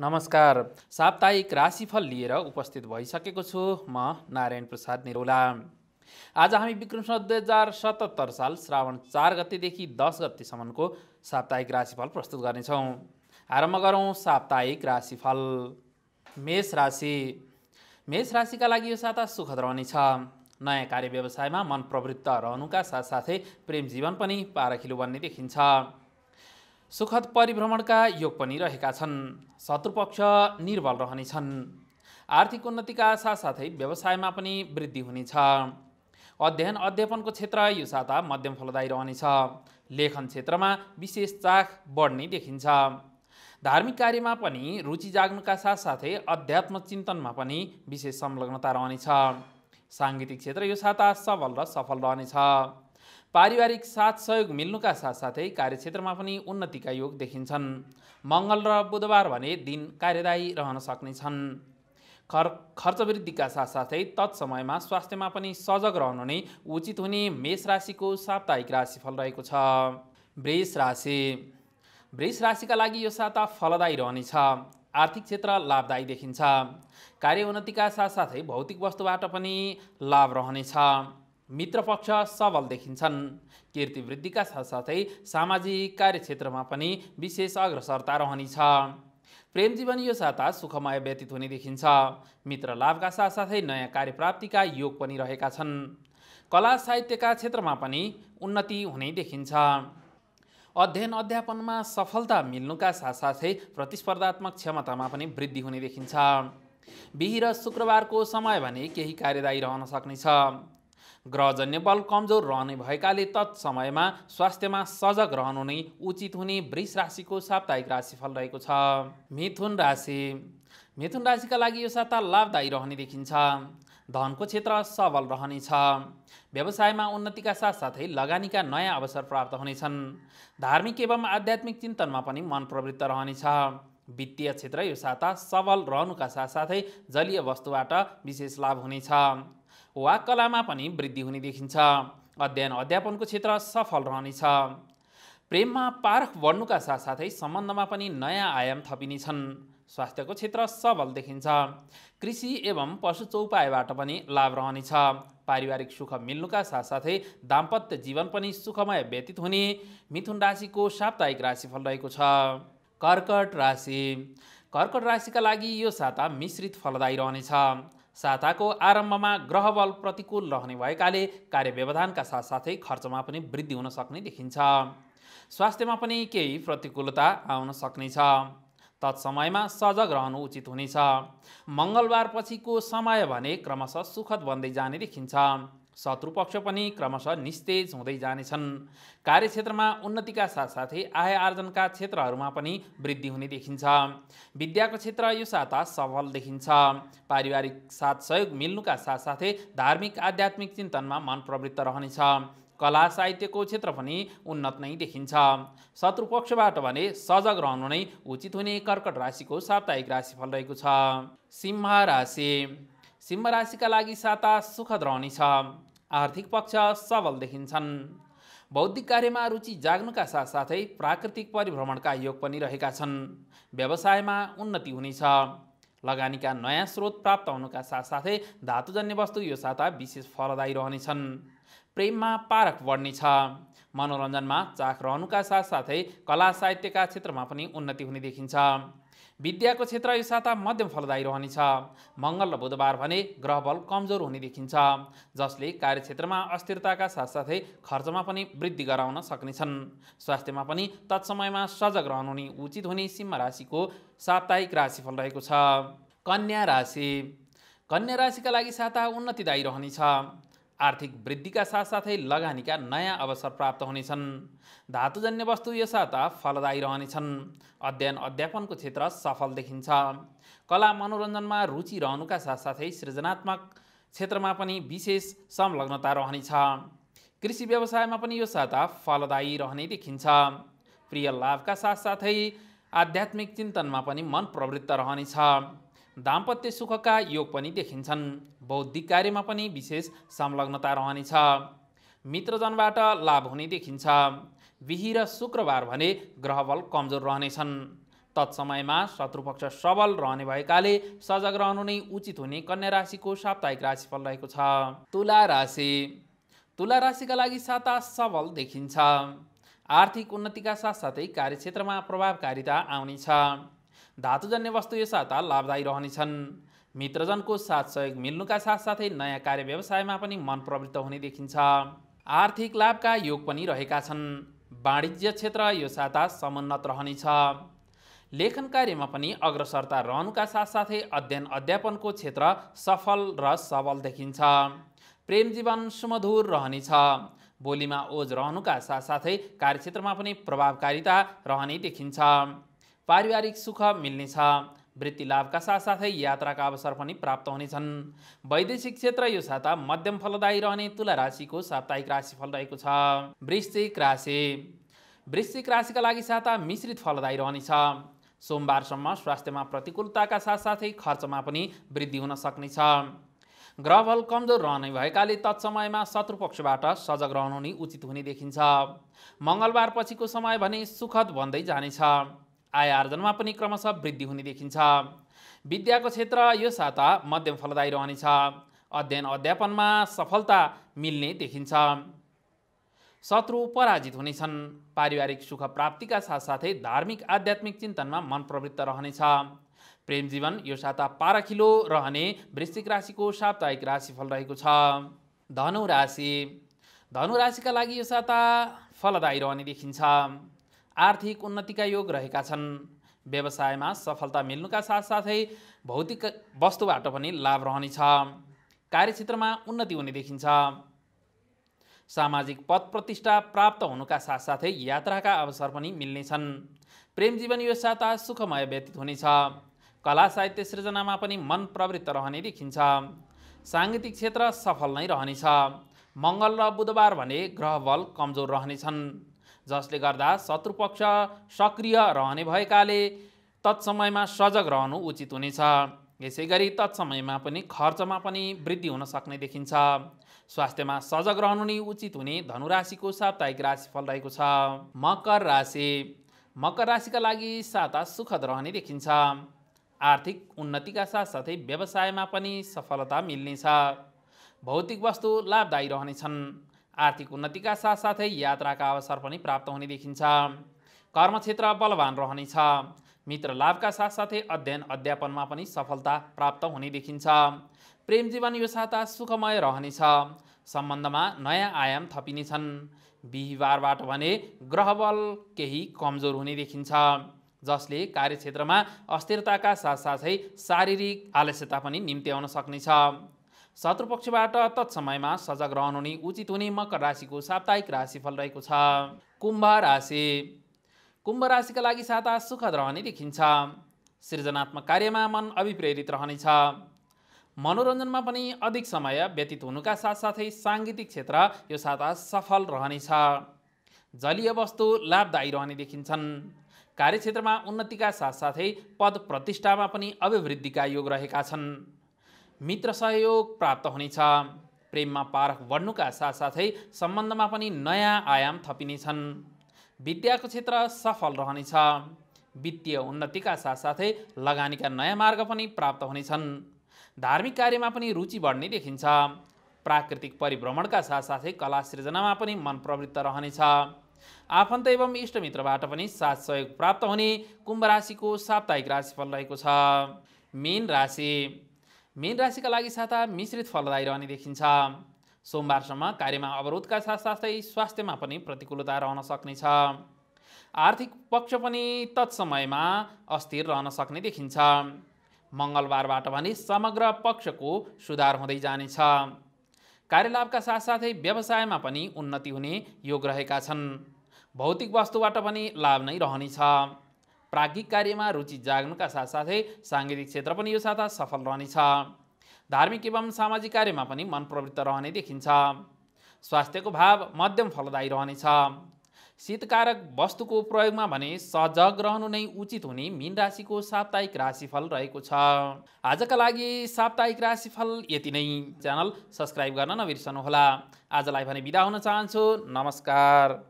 नमस्कार साप्ताहिक राशिफल लिएर उपस्थित भइसकेको छु म नारायण प्रसाद निरौला आज हामी विक्रमसम्म दुई हजार सतहत्तर साल श्रावण चार गतेदेखि दस गतेसम्मको साप्ताहिक राशिफल प्रस्तुत गर्नेछौँ आरम्भ गरौँ साप्ताहिक राशिफल मेष राशि मेष राशिका लागि यो साता सुखद रहनेछ नयाँ कार्य व्यवसायमा मन प्रवृत्त रहनुका साथसाथै प्रेम जीवन पनि पारखिलो बन्ने देखिन्छ सुखद परिभ्रमणका योग पनि रहेका छन् शत्रुपक्ष निर्बल रहनेछन् आर्थिक उन्नतिका साथसाथै व्यवसायमा पनि वृद्धि हुनेछ अध्ययन अध्यापनको क्षेत्र यो साता मध्यम फलदायी रहनेछ लेखन क्षेत्रमा विशेष चाख बढ्ने देखिन्छ धार्मिक कार्यमा पनि रुचि जाग्नुका साथसाथै अध्यात्म चिन्तनमा पनि विशेष संलग्नता रहनेछ साङ्गीतिक क्षेत्र यो साता सबल र सफल रहनेछ पारिवारिक साथ सहयोग मिल्नुका साथसाथै कार्यक्षेत्रमा पनि उन्नतिका योग देखिन्छन् मङ्गल र बुधबार भने दिन कार्यदायी रहन सक्नेछन् खर खर्च वृद्धिका साथसाथै तत्समयमा स्वास्थ्यमा पनि सजग रहनु नै उचित हुने मेष राशिको साप्ताहिक राशिफल रहेको छ वृष राशि वृष राशिका लागि यो साता फलदायी रहनेछ आर्थिक क्षेत्र लाभदायी देखिन्छ कार्य उन्नतिका साथसाथै भौतिक वस्तुबाट पनि लाभ रहनेछ मित्रपक्ष सबल देखिन्छन् कीर्तिवृद्धिका साथसाथै सामाजिक कार्यक्षेत्रमा पनि विशेष अग्रसरता रहनेछ प्रेम जीवन यो साता सुखमय व्यतीत हुने देखिन्छ मित्र लाभका साथसाथै नयाँ कार्यप्राप्तिका योग पनि रहेका छन् कला साहित्यका क्षेत्रमा पनि उन्नति हुने देखिन्छ अध्ययन अध्यापनमा सफलता मिल्नुका साथसाथै प्रतिस्पर्धात्मक क्षमतामा पनि वृद्धि हुने देखिन्छ र शुक्रबारको समय भने केही कार्यदायी रहन सक्नेछ बल कमजोर रहने भएकाले तत्समयमा स्वास्थ्यमा सजग रहनु नै उचित हुने वृष राशिको साप्ताहिक राशिफल रहेको छ मिथुन राशि मिथुन राशिका लागि यो साता लाभदायी रहने देखिन्छ धनको क्षेत्र सबल रहनेछ व्यवसायमा उन्नतिका साथसाथै लगानीका नयाँ अवसर प्राप्त हुनेछन् धार्मिक एवं आध्यात्मिक चिन्तनमा पनि मन प्रवृत्त रहनेछ वित्तीय क्षेत्र यो साता सबल रहनुका साथसाथै जलीय वस्तुबाट विशेष लाभ हुनेछ वा कलामा पनि वृद्धि हुने देखिन्छ अध्ययन अध्यापनको क्षेत्र सफल रहनेछ प्रेममा पारख बढ्नुका साथसाथै सम्बन्धमा पनि नयाँ आयाम थपिनेछन् स्वास्थ्यको क्षेत्र सबल देखिन्छ कृषि एवं पशु चौपायबाट पनि लाभ रहनेछ पारिवारिक सुख मिल्नुका साथसाथै दाम्पत्य जीवन पनि सुखमय व्यतीत हुने मिथुन राशिको साप्ताहिक राशिफल रहेको छ कर्कट राशि कर्कट राशिका लागि यो साता मिश्रित फलदायी रहनेछ साताको आरम्भमा ग्रहबल प्रतिकूल रहने भएकाले कार्यव्यवधानका साथसाथै खर्चमा पनि वृद्धि हुन सक्ने देखिन्छ स्वास्थ्यमा पनि केही प्रतिकूलता आउन सक्नेछ तत्समयमा सजग रहनु उचित हुनेछ मङ्गलबारपछिको समय भने क्रमशः सुखद बन्दै जाने देखिन्छ शत्रुपक्ष पनि क्रमशः निस्तेज हुँदै जानेछन् कार्यक्षेत्रमा उन्नतिका साथसाथै आय आर्जनका क्षेत्रहरूमा पनि वृद्धि हुने देखिन्छ विद्याको क्षेत्र यो साता सफल देखिन्छ पारिवारिक साथ सहयोग मिल्नुका साथसाथै धार्मिक आध्यात्मिक चिन्तनमा मन प्रवृत्त रहनेछ कला साहित्यको क्षेत्र पनि उन्नत नै देखिन्छ शत्रुपक्षबाट भने सजग रहनु नै उचित हुने कर्कट राशिको साप्ताहिक राशिफल रहेको छ सिंह राशि सिंह राशिका लागि साता सुखद रहनेछ आर्थिक पक्ष सबल देखिन्छन् बौद्धिक कार्यमा रुचि जाग्नुका साथसाथै प्राकृतिक परिभ्रमणका योग पनि रहेका छन् व्यवसायमा उन्नति हुनेछ लगानीका नयाँ स्रोत प्राप्त हुनुका साथसाथै धातुजन्य वस्तु यो साता विशेष फलदायी रहनेछन् प्रेममा पारक बढ्नेछ मनोरञ्जनमा चाख रहनुका साथसाथै कला साहित्यका क्षेत्रमा पनि उन्नति हुने देखिन्छ विद्याको क्षेत्र यो साता मध्यम फलदायी रहनेछ मङ्गल र बुधबार भने ग्रह बल कमजोर हुने देखिन्छ जसले कार्यक्षेत्रमा अस्थिरताका साथसाथै खर्चमा पनि वृद्धि गराउन सक्नेछन् स्वास्थ्यमा पनि तत्समयमा सजग रहनुहुने उचित हुने सिंह राशिको साप्ताहिक राशिफल रहेको छ कन्या राशि कन्या राशिका लागि साता उन्नतिदायी रहनेछ आर्थिक वृद्धिका साथसाथै लगानीका नयाँ अवसर प्राप्त हुनेछन् धातुजन्य वस्तु साता फलदायी रहनेछन् अध्ययन अध्यापनको क्षेत्र सफल देखिन्छ कला मनोरञ्जनमा रुचि रहनुका साथसाथै सृजनात्मक क्षेत्रमा पनि विशेष संलग्नता रहनेछ कृषि व्यवसायमा पनि यो साता फलदायी रहने देखिन्छ प्रिय लाभका साथसाथै आध्यात्मिक चिन्तनमा पनि मन प्रवृत्त रहनेछ दाम्पत्य सुखका योग पनि देखिन्छन् बौद्धिक कार्यमा पनि विशेष संलग्नता रहनेछ मित्रजनबाट लाभ हुने देखिन्छ बिही र शुक्रबार भने ग्रहबल कमजोर रहनेछन् तत्समयमा शत्रुपक्ष सबल रहने भएकाले सजग रहनु नै उचित हुने कन्या राशिको साप्ताहिक राशिफल रहेको छ तुला राशि तुला राशिका लागि साता सबल देखिन्छ आर्थिक उन्नतिका साथसाथै कार्यक्षेत्रमा प्रभावकारिता आउनेछ धातुजन्य वस्तु यो साता लाभदायी रहनेछन् मित्रजनको साथ सहयोग मिल्नुका साथसाथै नयाँ कार्य व्यवसायमा पनि मन प्रवृत्त हुने देखिन्छ आर्थिक लाभका योग पनि रहेका छन् वाणिज्य क्षेत्र यो साता समुन्नत रहनेछ लेखन कार्यमा पनि अग्रसरता रहनुका साथसाथै अध्ययन अध्यापनको क्षेत्र सफल र सबल देखिन्छ प्रेम जीवन सुमधुर रहनेछ बोलीमा ओज रहनुका साथसाथै कार्यक्षेत्रमा पनि प्रभावकारिता रहने देखिन्छ पारिवारिक सुख मिल्नेछ वृत्ति लाभका साथसाथै यात्राका अवसर पनि प्राप्त हुनेछन् वैदेशिक क्षेत्र यो साता मध्यम फलदायी रहने तुला राशिको साप्ताहिक राशिफल रहेको छ वृश्चिक राशि वृश्चिक राशिका लागि साता मिश्रित फलदायी रहनेछ सोमबारसम्म स्वास्थ्यमा प्रतिकूलताका साथसाथै खर्चमा पनि वृद्धि हुन सक्नेछ ग्रहबल कमजोर रहने भएकाले तत्समयमा शत्रुपक्षबाट सजग रहनु नै उचित हुने देखिन्छ मङ्गलबार पछिको समय भने सुखद भन्दै जानेछ आय आर्जनमा पनि क्रमशः वृद्धि हुने देखिन्छ विद्याको क्षेत्र यो साता मध्यम फलदायी रहनेछ अध्ययन अध्यापनमा सफलता मिल्ने देखिन्छ शत्रु पराजित हुनेछन् पारिवारिक सुख प्राप्तिका साथसाथै धार्मिक आध्यात्मिक चिन्तनमा मन प्रवृत्त रहनेछ प्रेम जीवन यो साता पाराखिलो रहने वृश्चिक राशिको साप्ताहिक राशिफल रहेको छ धनु राशि धनु राशिका लागि यो साता फलदायी रहने देखिन्छ आर्थिक उन्नतिका योग रहेका छन् व्यवसायमा सफलता मिल्नुका साथसाथै भौतिक वस्तुबाट पनि लाभ रहनेछ कार्यक्षेत्रमा उन्नति हुने देखिन्छ सामाजिक पद प्रतिष्ठा प्राप्त हुनुका साथसाथै यात्राका अवसर पनि मिल्नेछन् प्रेम जीवन यो साता सुखमय व्यतीत हुनेछ कला साहित्य सृजनामा पनि मन प्रवृत्त रहने देखिन्छ साङ्गीतिक क्षेत्र सफल नै रहनेछ मङ्गल र बुधबार भने ग्रह बल कमजोर रहनेछन् जसले गर्दा शत्रुपक्ष सक्रिय रहने भएकाले तत्समयमा सजग रहनु उचित हुनेछ यसै गरी तत्समयमा पनि खर्चमा पनि वृद्धि हुन सक्ने देखिन्छ स्वास्थ्यमा सजग रहनु नै उचित हुने धनुराशिको साप्ताहिक राशिफल रहेको छ मकर राशि मकर राशिका लागि साता सुखद रहने देखिन्छ आर्थिक उन्नतिका साथै व्यवसायमा पनि सफलता मिल्नेछ भौतिक वस्तु लाभदायी रहनेछन् आर्थिक उन्नतिका साथसाथै यात्राका अवसर पनि प्राप्त हुने देखिन्छ कर्मक्षेत्र बलवान रहनेछ मित्र लाभका साथसाथै अध्ययन अध्यापनमा पनि सफलता प्राप्त हुने देखिन्छ प्रेम जीवन यो साता सुखमय रहनेछ सम्बन्धमा नयाँ आयाम थपिनेछन् बिहिबारबाट भने ग्रहबल केही कमजोर हुने देखिन्छ जसले कार्यक्षेत्रमा अस्थिरताका साथसाथै शारीरिक आलस्यता पनि निम्त्याउन सक्नेछ शत्रुपक्षबाट तत्समयमा सजग रहनु नै उचित हुने मकर राशिको साप्ताहिक राशिफल रहेको छ कुम्भ राशि कुम्भ राशिका लागि साता सुखद रहने देखिन्छ सृजनात्मक कार्यमा मन अभिप्रेरित रहनेछ मनोरञ्जनमा पनि अधिक समय व्यतीत हुनुका साथसाथै साङ्गीतिक क्षेत्र यो साता सफल रहनेछ जलीय वस्तु लाभदायी रहने देखिन्छन् कार्यक्षेत्रमा उन्नतिका साथसाथै पद प्रतिष्ठामा पनि अभिवृद्धिका योग रहेका छन् मित्र सहयोग प्राप्त हुनेछ प्रेममा पारख बढ्नुका साथसाथै सम्बन्धमा पनि नयाँ आयाम थपिनेछन् विद्याको क्षेत्र सफल रहनेछ वित्तीय उन्नतिका साथसाथै लगानीका नयाँ मार्ग पनि प्राप्त हुनेछन् धार्मिक कार्यमा पनि रुचि बढ्ने देखिन्छ प्राकृतिक परिभ्रमणका साथसाथै कला सृजनामा पनि मन प्रवृत्त रहनेछ आफन्त एवं इष्टमित्रबाट पनि साथ सहयोग प्राप्त हुने कुम्भ राशिको साप्ताहिक राशिफल रहेको छ मेन राशि मेन राशिका लागि साता मिश्रित फलदायी रहने देखिन्छ सोमबारसम्म कार्यमा अवरोधका साथसाथै स्वास्थ्यमा पनि प्रतिकूलता रहन सक्नेछ आर्थिक पक्ष पनि तत्समयमा अस्थिर रहन सक्ने देखिन्छ मङ्गलबारबाट भने समग्र पक्षको सुधार हुँदै जानेछ कार्यलाभका साथसाथै व्यवसायमा पनि उन्नति हुने योग रहेका छन् भौतिक वस्तुबाट पनि लाभ नै रहनेछ प्राज्ञिक कार्यमा रुचि जाग्नुका साथसाथै साङ्गीतिक क्षेत्र पनि यो साता सफल रहनेछ धार्मिक एवं सामाजिक कार्यमा पनि मन प्रवृत्त रहने देखिन्छ स्वास्थ्यको भाव मध्यम फलदायी रहनेछ शीतकारक वस्तुको प्रयोगमा भने सजग रहनु नै उचित हुने मीन राशिको साप्ताहिक राशिफल रहेको छ आजका लागि साप्ताहिक राशिफल यति नै च्यानल सब्सक्राइब गर्न नबिर्सनुहोला आजलाई भने बिदा हुन चाहन्छु नमस्कार